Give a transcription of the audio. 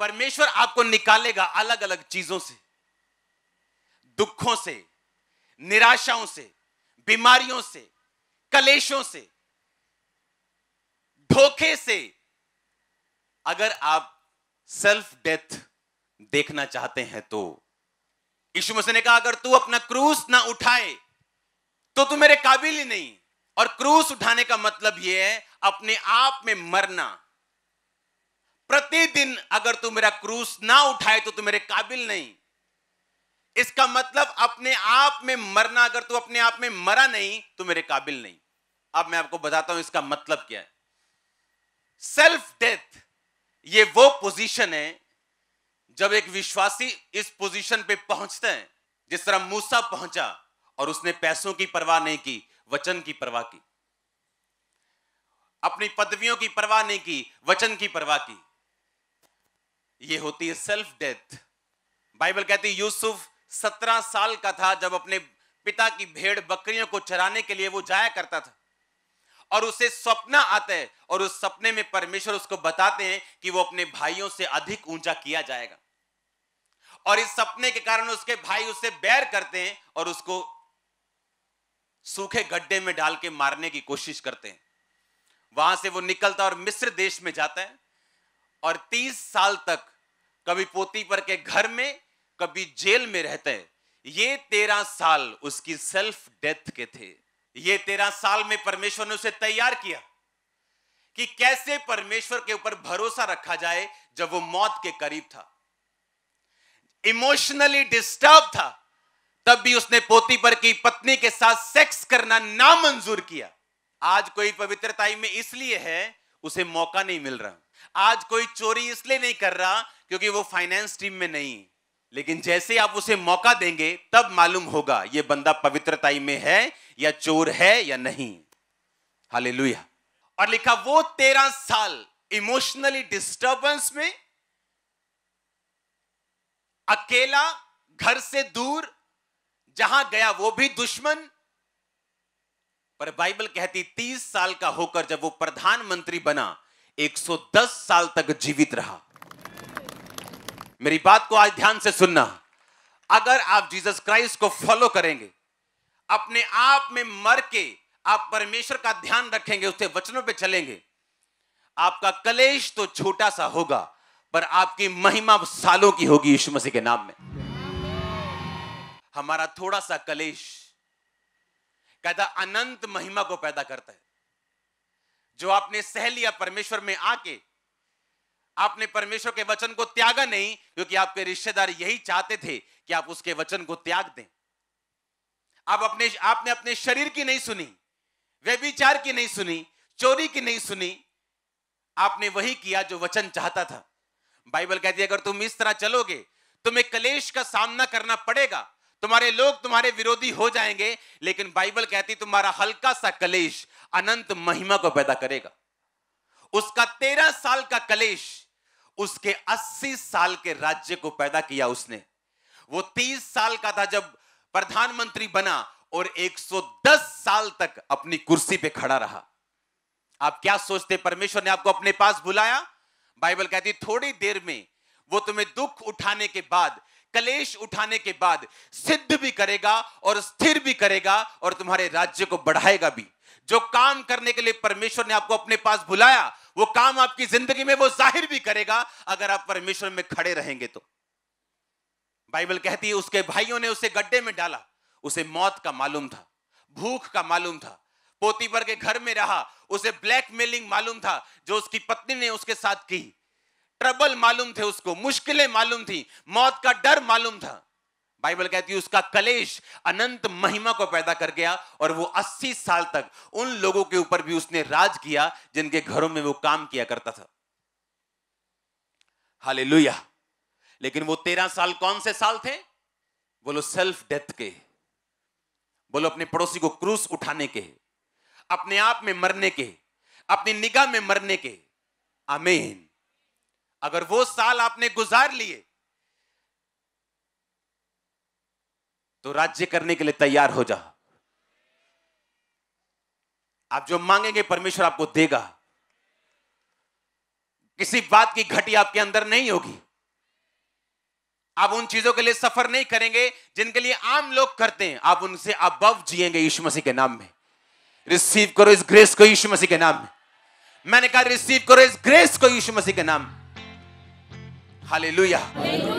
परमेश्वर आपको निकालेगा अलग अलग चीजों से दुखों से निराशाओं से बीमारियों से कलेशों से धोखे से अगर आप सेल्फ डेथ देखना चाहते हैं तो यीशु मसीह ने कहा अगर तू अपना क्रूस ना उठाए तो तू मेरे काबिल ही नहीं और क्रूस उठाने का मतलब यह है अपने आप में मरना प्रतिदिन अगर तू मेरा क्रूस ना उठाए तो तू मेरे काबिल नहीं इसका मतलब अपने आप में मरना अगर तू अपने आप में मरा नहीं तो मेरे काबिल नहीं अब मैं आपको बताता हूं इसका मतलब क्या है सेल्फ डेथ ये वो पोजीशन है जब एक विश्वासी इस पोजीशन पे पहुंचते हैं जिस तरह मूसा पहुंचा और उसने पैसों की परवाह नहीं की वचन की परवाह की अपनी पदवियों की परवाह नहीं की वचन की परवाह की ये होती है सेल्फ डेथ बाइबल कहती है यूसुफ सत्रह साल का था जब अपने पिता की भेड़ बकरियों को चराने के लिए वो जाया करता था और उसे स्वप्न आता है और उस सपने में परमेश्वर उसको बताते हैं कि वो अपने भाइयों से अधिक ऊंचा किया जाएगा और इस सपने के कारण उसके भाई उसे बैर करते हैं और उसको सूखे गड्ढे में डाल के मारने की कोशिश करते हैं वहां से वो निकलता और मिस्र देश में जाता है और तीस साल तक कभी पोती पर के घर में कभी जेल में रहते ये तेरह साल उसकी सेल्फ डेथ के थे ये तेरह साल में परमेश्वर ने उसे तैयार किया कि कैसे परमेश्वर के ऊपर भरोसा रखा जाए जब वो मौत के करीब था इमोशनली डिस्टर्ब था तब भी उसने पोती पर की पत्नी के साथ सेक्स करना नामंजूर किया आज कोई पवित्रताई में इसलिए है उसे मौका नहीं मिल रहा आज कोई चोरी इसलिए नहीं कर रहा क्योंकि वो फाइनेंस टीम में नहीं लेकिन जैसे आप उसे मौका देंगे तब मालूम होगा ये बंदा पवित्रताई में है या चोर है या नहीं हाले और लिखा वो तेरह साल इमोशनली डिस्टर्बेंस में अकेला घर से दूर जहां गया वो भी दुश्मन पर बाइबल कहती तीस साल का होकर जब वो प्रधानमंत्री बना 110 साल तक जीवित रहा मेरी बात को आज ध्यान से सुनना अगर आप जीसस क्राइस्ट को फॉलो करेंगे अपने आप में मर के आप परमेश्वर का ध्यान रखेंगे उसके वचनों पे चलेंगे आपका कलेश तो छोटा सा होगा पर आपकी महिमा सालों की होगी यीशु मसीह के नाम में हमारा थोड़ा सा कलेश कहता अनंत महिमा को पैदा करता है जो आपने सह लिया परमेश्वर में आके आपने परमेश्वर के वचन को त्यागा नहीं क्योंकि आपके रिश्तेदार यही चाहते थे कि आप उसके वचन को त्याग दें आप अपने आपने अपने शरीर की नहीं सुनी व्यभिचार की नहीं सुनी चोरी की नहीं सुनी आपने वही किया जो वचन चाहता था बाइबल कहती है अगर तुम इस तरह चलोगे तुम्हें कलेश का सामना करना पड़ेगा तुम्हारे लोग तुम्हारे विरोधी हो जाएंगे लेकिन बाइबल कहती तुम्हारा हल्का सा कलेश अनंत महिमा को पैदा करेगा उसका तेरह साल का कलेश उसके अस्सी साल के राज्य को पैदा किया उसने वो तीस साल का था जब प्रधानमंत्री बना और एक सौ दस साल तक अपनी कुर्सी पे खड़ा रहा आप क्या सोचते परमेश्वर ने आपको अपने पास बुलाया बाइबल कहती थोड़ी देर में वो तुम्हें दुख उठाने के बाद कलेश उठाने के बाद सिद्ध भी करेगा और स्थिर भी करेगा और तुम्हारे राज्य को बढ़ाएगा भी जो काम करने के लिए परमेश्वर ने आपको अपने पास बुलाया वो काम आपकी जिंदगी में वो जाहिर भी करेगा अगर आप परमेश्वर में खड़े रहेंगे तो बाइबल कहती है उसके भाइयों ने उसे गड्ढे में डाला उसे मौत का मालूम था भूख का मालूम था पोती पर के घर में रहा उसे ब्लैकमेलिंग मालूम था जो उसकी पत्नी ने उसके साथ की ट्रबल मालूम थे उसको मुश्किलें मालूम थी मौत का डर मालूम था बाइबल कहती है उसका कलेश अनंत महिमा को पैदा कर गया और वो 80 साल तक उन लोगों के ऊपर भी उसने राज किया जिनके घरों में वो काम किया करता था हाले लेकिन वो तेरह साल कौन से साल थे बोलो सेल्फ डेथ के बोलो अपने पड़ोसी को क्रूस उठाने के अपने आप में मरने के अपनी निगाह में मरने के अमेन अगर वो साल आपने गुजार लिए तो राज्य करने के लिए तैयार हो जा आप जो मांगेंगे परमेश्वर आपको देगा किसी बात की घटी आपके अंदर नहीं होगी आप उन चीजों के लिए सफर नहीं करेंगे जिनके लिए आम लोग करते हैं आप उनसे अबव जिएंगे यीशु मसीह के नाम में रिसीव करो इस ग्रेस को यीशु मसीह के नाम में मैंने कहा रिसीव करो इस ग्रेस को यीशु मसीह के नाम हाली लुया